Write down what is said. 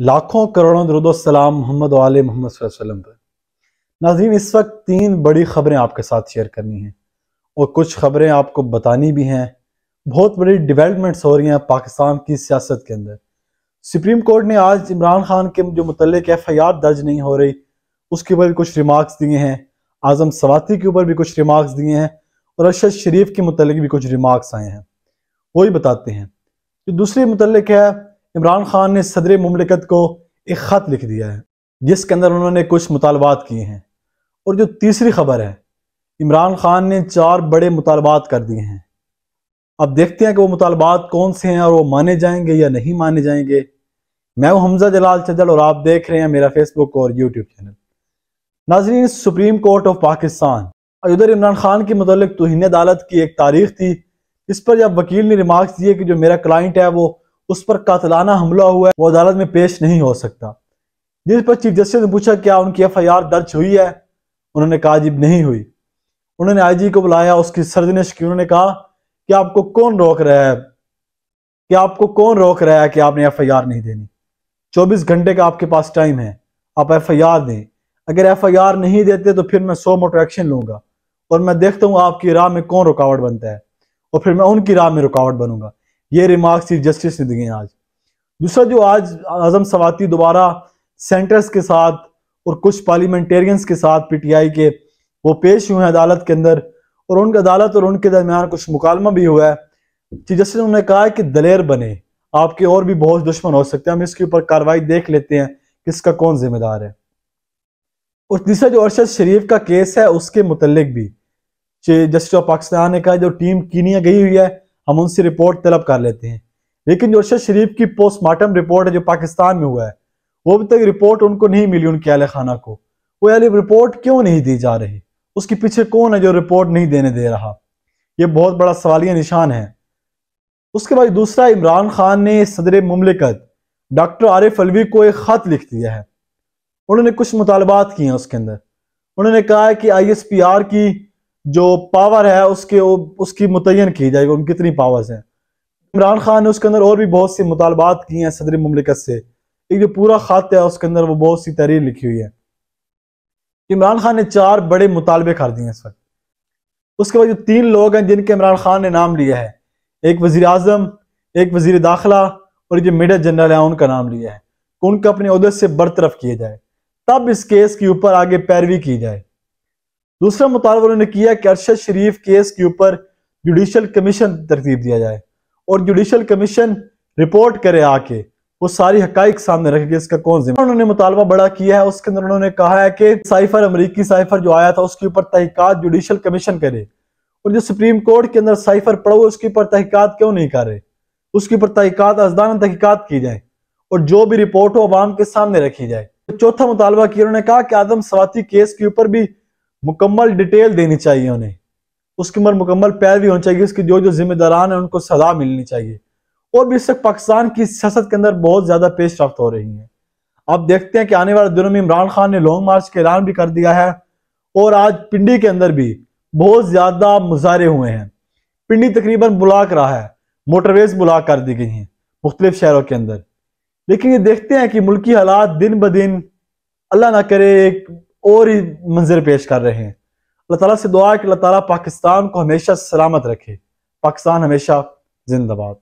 लाखों करोड़ों दरुदोसलाम मोहम्मद वाल मोहम्मद वसल्लम पर नाजीन इस वक्त तीन बड़ी खबरें आपके साथ शेयर करनी हैं और कुछ खबरें आपको बतानी भी हैं बहुत बड़ी डिवेलपमेंट्स हो रही हैं पाकिस्तान की सियासत के अंदर सुप्रीम कोर्ट ने आज इमरान खान के जो मुतल एफ आई आर दर्ज नहीं हो रही उसके ऊपर कुछ रिमार्क्स दिए हैं आजम सवाती के ऊपर भी कुछ रिमार्क्स दिए हैं और अरशद शरीफ के मुतल भी कुछ रिमार्क्स आए हैं वही बताते हैं जो दूसरे मुतलक है इमरान खान ने सदर ममलिकत को एक ख़त लिख दिया है जिसके अंदर उन्होंने कुछ मुतालबात किए हैं और जो तीसरी खबर है इमरान खान ने चार बड़े मुतालबात कर दिए हैं अब देखते हैं कि वो मुतालबात कौन से हैं और वो माने जाएंगे या नहीं माने जाएंगे मैं हूं हमजा जलाल चदल और आप देख रहे हैं मेरा फेसबुक और यूट्यूब चैनल नाजरीन सुप्रीम कोर्ट ऑफ पाकिस्तान अयोधर इमरान खान के मतलब तोहन अदालत की एक तारीख थी इस पर जब वकील ने रिमार्क्स दिए कि जो मेरा क्लाइंट है वो उस पर कातलाना हमला हुआ है वो अदालत में पेश नहीं हो सकता जिस पर चीफ जस्टिस ने पूछा क्या उनकी एफ आई आर दर्ज हुई है उन्होंने कहा जी नहीं हुई उन्होंने आई जी को बुलाया उसकी सर्जनिश की उन्होंने कहा कि आपको कौन रोक रहा है कि आपको कौन रोक रहा है कि आपने एफ आई आर नहीं देनी चौबीस घंटे का आपके पास टाइम है आप एफ आई आर दें अगर एफ आई आर नहीं देते तो फिर मैं सौ मोटो एक्शन लूंगा और मैं देखता हूँ आपकी राह में कौन रुकावट बनता है और फिर मैं उनकी राह में रुकावट बनूंगा ये रिमार्क चीफ जस्टिस ने दिए आज दूसरा जो आज आजम सवाती दोबारा सेंटर्स के साथ और कुछ पार्लियामेंटेरियंस के साथ पीटीआई के वो पेश हुए हैं अदालत के अंदर और उनके अदालत और उनके दरमियान कुछ मुकालमा भी हुआ है चीफ जस्टिस उन्होंने कहा है कि दलेर बने आपके और भी बहुत दुश्मन हो सकते हैं हम इसके ऊपर कार्रवाई देख लेते हैं किसका कौन जिम्मेदार है और तीसरा जो अरशद शरीफ का केस है उसके मुतलक भी जस्टिस ऑफ पाकिस्तान ने कहा जो टीम कीनिया गई हुई है हम उनसे रिपोर्ट तलब कर लेते हैं लेकिन जो अरशद शरीफ की पोस्टमार्टम रिपोर्ट है जो पाकिस्तान में हुआ है वो अभी तक रिपोर्ट उनको नहीं मिली उनके अहल खाना को वो अहल रिपोर्ट क्यों नहीं दी जा रही उसके पीछे कौन है जो रिपोर्ट नहीं देने दे रहा ये बहुत बड़ा सवालिया निशान है उसके बाद दूसरा इमरान खान ने सदर ममलिकत डॉक्टर आरिफ अलवी को एक ख़त लिख दिया है उन्होंने कुछ मुतालबात किए हैं उसके अंदर उन्होंने कहा है कि आई एस पी आर की जो पावर है उसके उसकी मुतन की जाएगी उनकी कितनी पावर्स हैं इमरान खान ने उसके अंदर और भी बहुत सी मुतालबात की हैं सदर ममलिकत से एक जो पूरा खात है उसके अंदर वो बहुत सी तहरीर लिखी हुई है इमरान खान ने चार बड़े मुतालबे कर दिए इस वक्त उसके बाद जो तीन लोग हैं जिनके इमरान खान ने नाम लिया है एक वजीर अजम एक वजीर दाखिला और जो मेडर जनरल है उनका नाम लिया है उनका अपने अहदे से बरतरफ किया जाए तब इस केस के ऊपर आगे पैरवी की जाए दूसरा मुतालबा उन्होंने किया कि अरशद शरीफ केस के ऊपर जुडिशल कमीशन तरतीब दिया जाए और जुडिशल कमीशन रिपोर्ट करे आके वो सारी हक सामने रखे इसका कौन जिम्मा उन्होंने मुतालबा बड़ा किया है उसके अंदर उन्होंने कहा है कि साइफर अमरीकी साइफर जो आया था उसके ऊपर तहकत जुडिशल कमीशन करे और जो सुप्रीम कोर्ट के अंदर साइफर पड़ो उसके ऊपर तहकत क्यों नहीं करे उसके ऊपर तहकत अजदान तहकत की जाए और जो भी रिपोर्ट हो आवाम के सामने रखी जाए तो चौथा मुतालबा किया उन्होंने कहा कि आदम सवाती केस के ऊपर भी मुकम्मल डिटेल देनी चाहिए उन्हें उसके उम्र मुकम्मल पैरवी होनी चाहिए उसकी जो जो जिम्मेदारान है उनको सजा मिलनी चाहिए और भी वक्त पाकिस्तान की सियासत के अंदर बहुत ज़्यादा पेश रफ्त हो रही है आप देखते हैं कि आने वाले दिनों में इमरान खान ने लॉन्ग मार्च का ऐलान भी कर दिया है और आज पिंडी के अंदर भी बहुत ज़्यादा मुजाहरे हुए हैं पिंडी तकरीबन ब्लॉक रहा है मोटरवेज ब्लॉक कर दी गई हैं मुख्तलिफ शहरों के अंदर लेकिन ये देखते हैं कि मुल्की हालात दिन ब दिन अल्लाह ना करे एक और ही मंजिल पेश कर रहे हैं अल्लाह ताला से दुआ है कि अल्लाह ताला पाकिस्तान को हमेशा सलामत रखे पाकिस्तान हमेशा जिंदाबाद